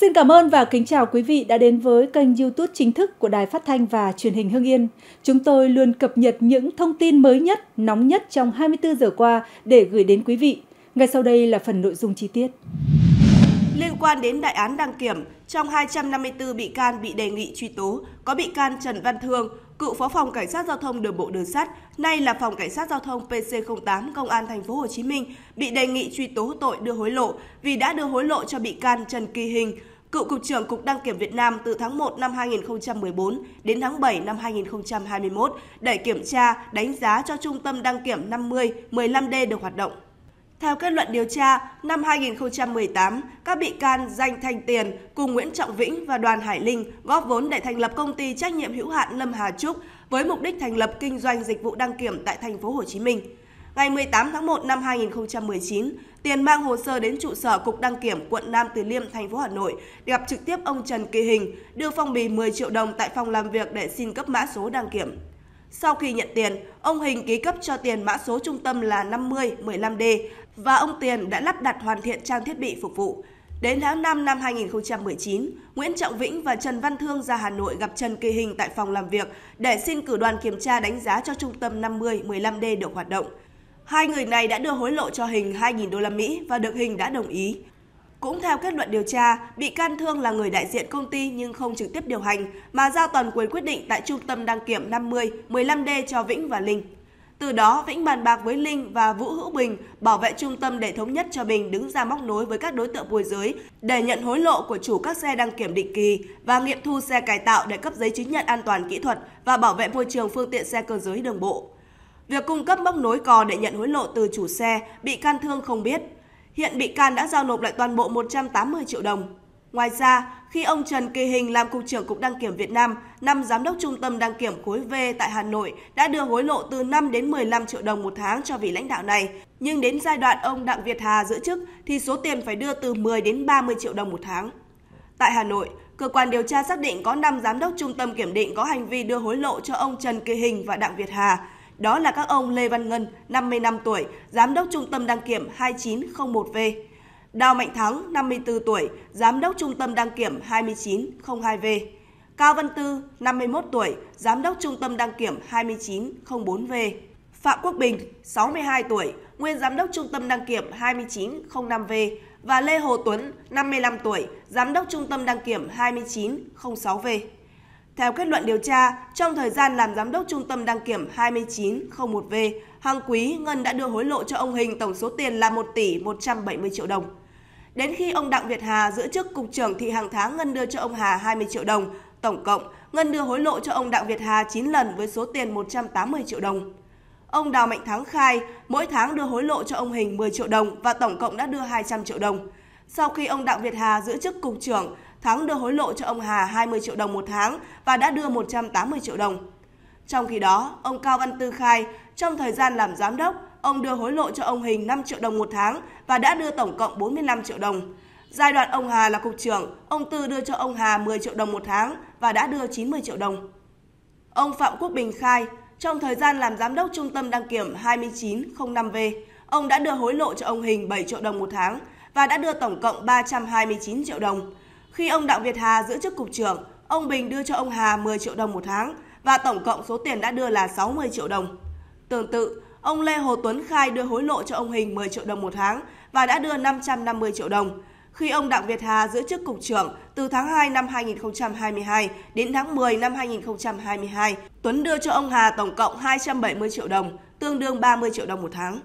Xin cảm ơn và kính chào quý vị đã đến với kênh YouTube chính thức của Đài Phát thanh và Truyền hình Hưng Yên. Chúng tôi luôn cập nhật những thông tin mới nhất, nóng nhất trong 24 giờ qua để gửi đến quý vị. Ngay sau đây là phần nội dung chi tiết. Liên quan đến đại án đăng kiểm, trong 254 bị can bị đề nghị truy tố, có bị can Trần Văn Thương, cựu phó phòng cảnh sát giao thông đường bộ đường sắt, nay là phòng cảnh sát giao thông PC08 công an thành phố Hồ Chí Minh bị đề nghị truy tố tội đưa hối lộ vì đã đưa hối lộ cho bị can Trần Kỳ Hình, cựu cục trưởng Cục Đăng kiểm Việt Nam từ tháng 1 năm 2014 đến tháng 7 năm 2021 để kiểm tra, đánh giá cho Trung tâm Đăng kiểm 50 15D được hoạt động. Theo kết luận điều tra, năm 2018, các bị can Danh Thanh Tiền cùng Nguyễn Trọng Vĩnh và Đoàn Hải Linh góp vốn để thành lập công ty trách nhiệm hữu hạn Lâm Hà Trúc với mục đích thành lập kinh doanh dịch vụ đăng kiểm tại thành phố Hồ Chí Minh. Ngày 18 tháng 1 năm 2019, Tiền mang hồ sơ đến trụ sở Cục Đăng kiểm quận Nam Từ Liêm, thành phố Hà Nội để gặp trực tiếp ông Trần Kỳ Hình, đưa phong bì 10 triệu đồng tại phòng làm việc để xin cấp mã số đăng kiểm. Sau khi nhận tiền, ông Hình ký cấp cho Tiền mã số trung tâm là 5015D và ông Tiền đã lắp đặt hoàn thiện trang thiết bị phục vụ. Đến tháng 5 năm 2019, Nguyễn Trọng Vĩnh và Trần Văn Thương ra Hà Nội gặp Trần Kỳ Hình tại phòng làm việc để xin cử đoàn kiểm tra đánh giá cho trung tâm 5015D được hoạt động. Hai người này đã đưa hối lộ cho Hình 2.000 đô la Mỹ và được Hình đã đồng ý. Cũng theo kết luận điều tra, bị can Thương là người đại diện công ty nhưng không trực tiếp điều hành mà giao toàn quyền quyết định tại trung tâm đăng kiểm 50 15D cho Vĩnh và Linh. Từ đó, Vĩnh bàn bạc với Linh và Vũ Hữu Bình bảo vệ trung tâm để thống nhất cho Bình đứng ra móc nối với các đối tượng môi giới để nhận hối lộ của chủ các xe đăng kiểm định kỳ và nghiệm thu xe cải tạo để cấp giấy chứng nhận an toàn kỹ thuật và bảo vệ môi trường phương tiện xe cơ giới đường bộ. Việc cung cấp móc nối cò để nhận hối lộ từ chủ xe, bị can thương không biết. Hiện bị can đã giao nộp lại toàn bộ 180 triệu đồng. Ngoài ra, khi ông Trần Kỳ Hình làm Cục trưởng Cục Đăng kiểm Việt Nam, năm Giám đốc Trung tâm Đăng kiểm khối V tại Hà Nội đã đưa hối lộ từ 5 đến 15 triệu đồng một tháng cho vị lãnh đạo này. Nhưng đến giai đoạn ông Đặng Việt Hà giữ chức thì số tiền phải đưa từ 10 đến 30 triệu đồng một tháng. Tại Hà Nội, cơ quan điều tra xác định có 5 giám đốc trung tâm kiểm định có hành vi đưa hối lộ cho ông Trần Kỳ Hình và Đặng Việt Hà, đó là các ông Lê Văn Ngân, 55 tuổi, Giám đốc Trung tâm Đăng kiểm 2901V, Đào Mạnh Thắng, 54 tuổi, Giám đốc Trung tâm Đăng kiểm 2902V, Cao Văn Tư, 51 tuổi, Giám đốc Trung tâm Đăng kiểm 2904V, Phạm Quốc Bình, 62 tuổi, Nguyên Giám đốc Trung tâm Đăng kiểm 2905V và Lê Hồ Tuấn, 55 tuổi, Giám đốc Trung tâm Đăng kiểm 2906V. Theo kết luận điều tra, trong thời gian làm giám đốc trung tâm đăng kiểm 2901V, hàng quý Ngân đã đưa hối lộ cho ông Hình tổng số tiền là 1 tỷ 170 triệu đồng. Đến khi ông Đặng Việt Hà giữ chức cục trưởng thì hàng tháng Ngân đưa cho ông Hà 20 triệu đồng. Tổng cộng, Ngân đưa hối lộ cho ông Đặng Việt Hà 9 lần với số tiền 180 triệu đồng. Ông Đào Mạnh Thắng khai mỗi tháng đưa hối lộ cho ông Hình 10 triệu đồng và tổng cộng đã đưa 200 triệu đồng sau khi ông Đặng Việt Hà giữ chức cục trưởng, Thắng đưa hối lộ cho ông Hà 20 triệu đồng một tháng và đã đưa 180 triệu đồng. Trong khi đó, ông Cao Văn Tư khai, trong thời gian làm giám đốc, ông đưa hối lộ cho ông Hình 5 triệu đồng một tháng và đã đưa tổng cộng 45 triệu đồng. Giai đoạn ông Hà là cục trưởng, ông Tư đưa cho ông Hà 10 triệu đồng một tháng và đã đưa 90 triệu đồng. Ông Phạm Quốc Bình khai, trong thời gian làm giám đốc trung tâm đăng kiểm 2905V, ông đã đưa hối lộ cho ông Hình 7 triệu đồng một tháng và đã đưa tổng cộng 329 triệu đồng. Khi ông Đặng Việt Hà giữ chức cục trưởng, ông Bình đưa cho ông Hà 10 triệu đồng một tháng và tổng cộng số tiền đã đưa là 60 triệu đồng. Tương tự, ông Lê Hồ Tuấn khai đưa hối lộ cho ông Hình 10 triệu đồng một tháng và đã đưa 550 triệu đồng. Khi ông Đặng Việt Hà giữ chức cục trưởng từ tháng 2 năm 2022 đến tháng 10 năm 2022, Tuấn đưa cho ông Hà tổng cộng 270 triệu đồng, tương đương 30 triệu đồng một tháng.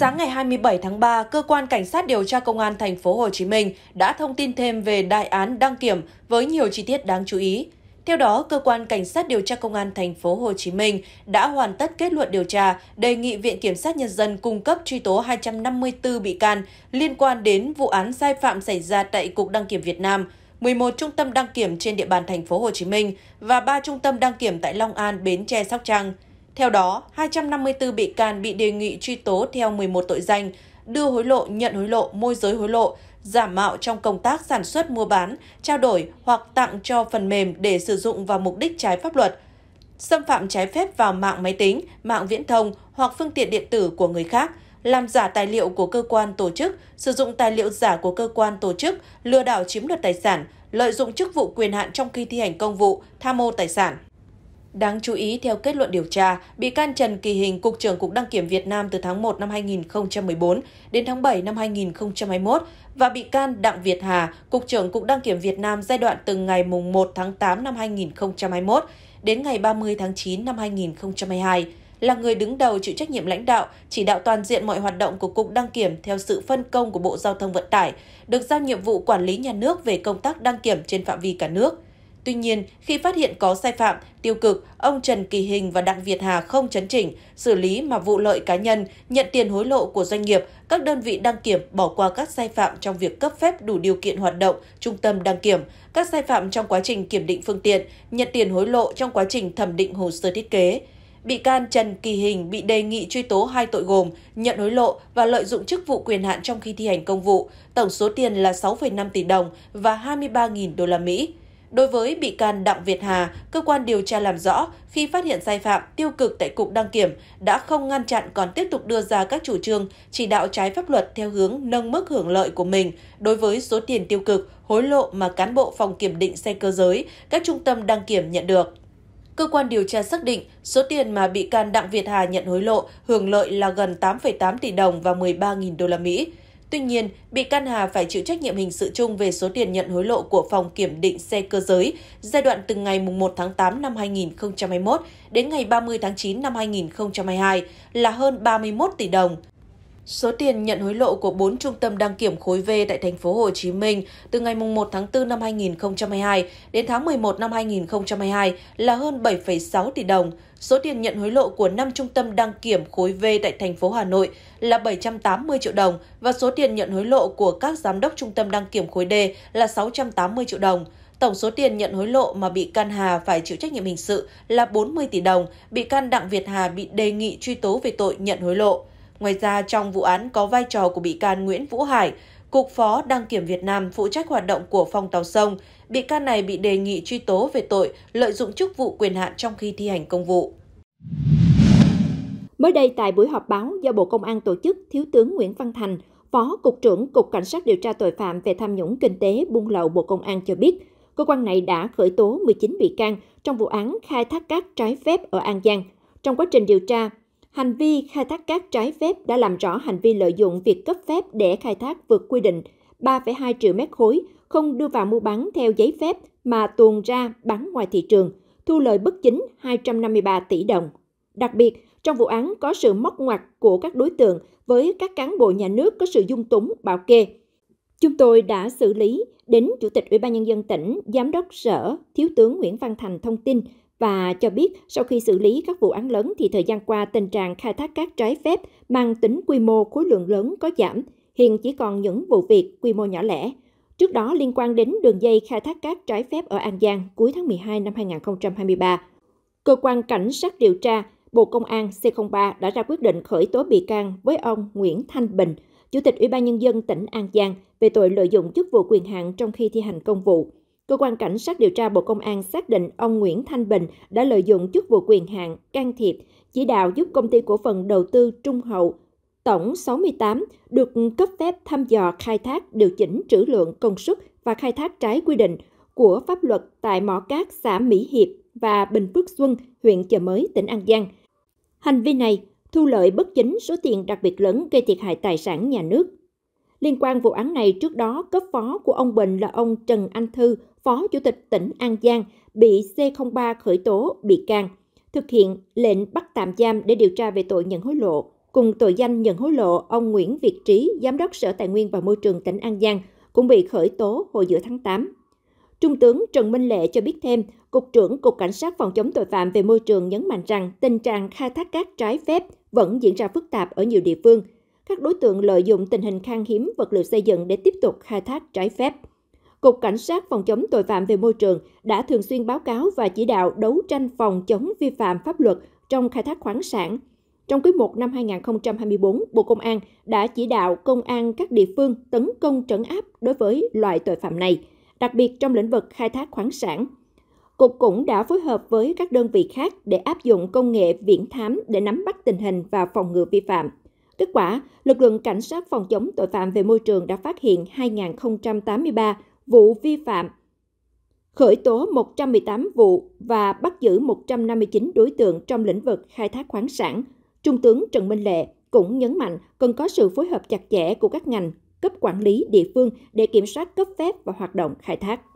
Sáng ngày 27 tháng 3, cơ quan cảnh sát điều tra công an thành phố Hồ Chí Minh đã thông tin thêm về đại án đăng kiểm với nhiều chi tiết đáng chú ý. Theo đó, cơ quan cảnh sát điều tra công an thành phố Hồ Chí Minh đã hoàn tất kết luận điều tra, đề nghị viện kiểm sát nhân dân cung cấp truy tố 254 bị can liên quan đến vụ án sai phạm xảy ra tại cục đăng kiểm Việt Nam, 11 trung tâm đăng kiểm trên địa bàn thành phố Hồ Chí Minh và 3 trung tâm đăng kiểm tại Long An, Bến Tre, Sóc Trăng. Theo đó, 254 bị can bị đề nghị truy tố theo 11 tội danh đưa hối lộ, nhận hối lộ, môi giới hối lộ, giả mạo trong công tác sản xuất mua bán, trao đổi hoặc tặng cho phần mềm để sử dụng vào mục đích trái pháp luật, xâm phạm trái phép vào mạng máy tính, mạng viễn thông hoặc phương tiện điện tử của người khác, làm giả tài liệu của cơ quan tổ chức, sử dụng tài liệu giả của cơ quan tổ chức, lừa đảo chiếm đoạt tài sản, lợi dụng chức vụ quyền hạn trong khi thi hành công vụ, tham mô tài sản. Đáng chú ý, theo kết luận điều tra, bị can Trần Kỳ Hình, Cục trưởng Cục Đăng kiểm Việt Nam từ tháng 1 năm 2014 đến tháng 7 năm 2021 và bị can Đặng Việt Hà, Cục trưởng Cục Đăng kiểm Việt Nam giai đoạn từ ngày 1 tháng 8 năm 2021 đến ngày 30 tháng 9 năm 2022 là người đứng đầu chịu trách nhiệm lãnh đạo, chỉ đạo toàn diện mọi hoạt động của Cục Đăng kiểm theo sự phân công của Bộ Giao thông Vận tải, được giao nhiệm vụ quản lý nhà nước về công tác đăng kiểm trên phạm vi cả nước – Tuy nhiên, khi phát hiện có sai phạm, tiêu cực, ông Trần Kỳ Hình và Đặng Việt Hà không chấn chỉnh, xử lý mà vụ lợi cá nhân, nhận tiền hối lộ của doanh nghiệp, các đơn vị đăng kiểm bỏ qua các sai phạm trong việc cấp phép đủ điều kiện hoạt động, trung tâm đăng kiểm, các sai phạm trong quá trình kiểm định phương tiện, nhận tiền hối lộ trong quá trình thẩm định hồ sơ thiết kế. Bị can Trần Kỳ Hình bị đề nghị truy tố hai tội gồm nhận hối lộ và lợi dụng chức vụ quyền hạn trong khi thi hành công vụ, tổng số tiền là 6,5 tỷ đồng và 23.000 đô la Mỹ. Đối với bị can Đặng Việt Hà, cơ quan điều tra làm rõ khi phát hiện sai phạm tiêu cực tại Cục Đăng Kiểm đã không ngăn chặn còn tiếp tục đưa ra các chủ trương chỉ đạo trái pháp luật theo hướng nâng mức hưởng lợi của mình đối với số tiền tiêu cực, hối lộ mà cán bộ phòng kiểm định xe cơ giới, các trung tâm đăng kiểm nhận được. Cơ quan điều tra xác định số tiền mà bị can Đặng Việt Hà nhận hối lộ hưởng lợi là gần 8,8 tỷ đồng và 13.000 đô la Mỹ. Tuy nhiên, bị can Hà phải chịu trách nhiệm hình sự chung về số tiền nhận hối lộ của Phòng Kiểm định xe cơ giới giai đoạn từ ngày 1 tháng 8 năm 2021 đến ngày 30 tháng 9 năm 2022 là hơn 31 tỷ đồng – Số tiền nhận hối lộ của 4 trung tâm đăng kiểm khối V tại thành phố Hồ Chí Minh từ ngày 1 tháng 4 năm 2022 đến tháng 11 năm 2022 là hơn 7,6 tỷ đồng. Số tiền nhận hối lộ của 5 trung tâm đăng kiểm khối V tại thành phố Hà Nội là 780 triệu đồng và số tiền nhận hối lộ của các giám đốc trung tâm đăng kiểm khối D là 680 triệu đồng. Tổng số tiền nhận hối lộ mà bị can Hà phải chịu trách nhiệm hình sự là 40 tỷ đồng, bị can Đặng Việt Hà bị đề nghị truy tố về tội nhận hối lộ. Ngoài ra, trong vụ án có vai trò của bị can Nguyễn Vũ Hải, Cục Phó Đăng kiểm Việt Nam phụ trách hoạt động của phòng tàu sông, bị can này bị đề nghị truy tố về tội lợi dụng chức vụ quyền hạn trong khi thi hành công vụ. Mới đây tại buổi họp báo do Bộ Công an tổ chức, Thiếu tướng Nguyễn Văn Thành, Phó Cục trưởng Cục Cảnh sát điều tra tội phạm về tham nhũng kinh tế buôn lậu Bộ Công an cho biết, cơ quan này đã khởi tố 19 bị can trong vụ án khai thác cát trái phép ở An Giang. Trong quá trình điều tra, hành vi khai thác cát trái phép đã làm rõ hành vi lợi dụng việc cấp phép để khai thác vượt quy định 3,2 triệu mét khối, không đưa vào mua bán theo giấy phép mà tuồn ra bán ngoài thị trường, thu lợi bất chính 253 tỷ đồng. Đặc biệt, trong vụ án có sự móc ngoặt của các đối tượng với các cán bộ nhà nước có sự dung túng bảo kê. Chúng tôi đã xử lý đến Chủ tịch Ủy ban Nhân dân tỉnh, Giám đốc Sở, Thiếu tướng Nguyễn Văn Thành thông tin và cho biết sau khi xử lý các vụ án lớn thì thời gian qua tình trạng khai thác cát trái phép mang tính quy mô khối lượng lớn có giảm, hiện chỉ còn những vụ việc quy mô nhỏ lẻ. Trước đó liên quan đến đường dây khai thác cát trái phép ở An Giang cuối tháng 12 năm 2023, cơ quan cảnh sát điều tra Bộ Công an C03 đã ra quyết định khởi tố bị can với ông Nguyễn Thanh Bình, Chủ tịch Ủy ban Nhân dân tỉnh An Giang về tội lợi dụng chức vụ quyền hạn trong khi thi hành công vụ. Cơ quan Cảnh sát điều tra Bộ Công an xác định ông Nguyễn Thanh Bình đã lợi dụng chức vụ quyền hạn, can thiệp, chỉ đạo giúp công ty cổ phần đầu tư Trung Hậu tổng 68 được cấp phép thăm dò khai thác điều chỉnh trữ lượng công suất và khai thác trái quy định của pháp luật tại mỏ cát xã Mỹ Hiệp và Bình Phước Xuân, huyện Chợ Mới, tỉnh An Giang. Hành vi này thu lợi bất chính số tiền đặc biệt lớn gây thiệt hại tài sản nhà nước. Liên quan vụ án này trước đó, cấp phó của ông Bình là ông Trần Anh Thư, Phó Chủ tịch tỉnh An Giang bị C03 khởi tố bị can, thực hiện lệnh bắt tạm giam để điều tra về tội nhận hối lộ. Cùng tội danh nhận hối lộ, ông Nguyễn Việt Trí, Giám đốc Sở Tài nguyên và Môi trường tỉnh An Giang, cũng bị khởi tố hồi giữa tháng 8. Trung tướng Trần Minh Lệ cho biết thêm, Cục trưởng Cục Cảnh sát phòng chống tội phạm về môi trường nhấn mạnh rằng tình trạng khai thác cát trái phép vẫn diễn ra phức tạp ở nhiều địa phương. Các đối tượng lợi dụng tình hình khan hiếm vật liệu xây dựng để tiếp tục khai thác trái phép. Cục Cảnh sát phòng chống tội phạm về môi trường đã thường xuyên báo cáo và chỉ đạo đấu tranh phòng chống vi phạm pháp luật trong khai thác khoáng sản. Trong quý 1 năm 2024, Bộ Công an đã chỉ đạo công an các địa phương tấn công trấn áp đối với loại tội phạm này, đặc biệt trong lĩnh vực khai thác khoáng sản. Cục cũng đã phối hợp với các đơn vị khác để áp dụng công nghệ viễn thám để nắm bắt tình hình và phòng ngừa vi phạm. Kết quả, lực lượng cảnh sát phòng chống tội phạm về môi trường đã phát hiện 2083 vụ vi phạm, khởi tố 118 vụ và bắt giữ 159 đối tượng trong lĩnh vực khai thác khoáng sản. Trung tướng Trần Minh Lệ cũng nhấn mạnh cần có sự phối hợp chặt chẽ của các ngành, cấp quản lý địa phương để kiểm soát cấp phép và hoạt động khai thác.